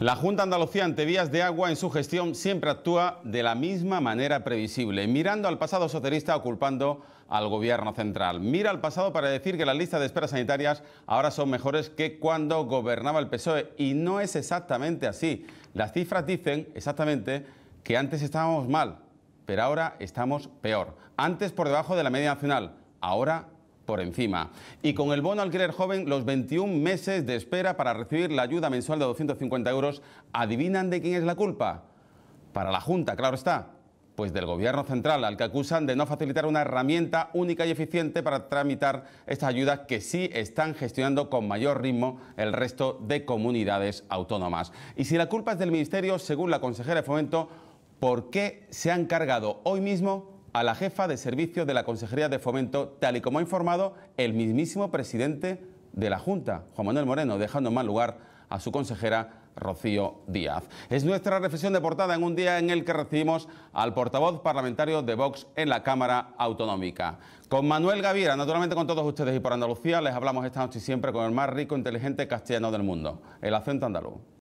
La Junta Andalucía ante vías de agua en su gestión siempre actúa de la misma manera previsible, mirando al pasado socialista o culpando al gobierno central. Mira al pasado para decir que las listas de esperas sanitarias ahora son mejores que cuando gobernaba el PSOE y no es exactamente así. Las cifras dicen exactamente que antes estábamos mal, pero ahora estamos peor. Antes por debajo de la media nacional, ahora por encima. Y con el bono alquiler joven, los 21 meses de espera para recibir la ayuda mensual de 250 euros, ¿adivinan de quién es la culpa? Para la Junta, claro está. Pues del Gobierno Central, al que acusan de no facilitar una herramienta única y eficiente para tramitar estas ayudas que sí están gestionando con mayor ritmo el resto de comunidades autónomas. Y si la culpa es del Ministerio, según la consejera de Fomento, ¿por qué se han cargado hoy mismo a la jefa de servicio de la Consejería de Fomento, tal y como ha informado el mismísimo presidente de la Junta, Juan Manuel Moreno, dejando en mal lugar a su consejera Rocío Díaz. Es nuestra reflexión de portada en un día en el que recibimos al portavoz parlamentario de Vox en la Cámara Autonómica. Con Manuel Gavira, naturalmente con todos ustedes y por Andalucía, les hablamos esta noche y siempre con el más rico e inteligente castellano del mundo, el acento andaluz.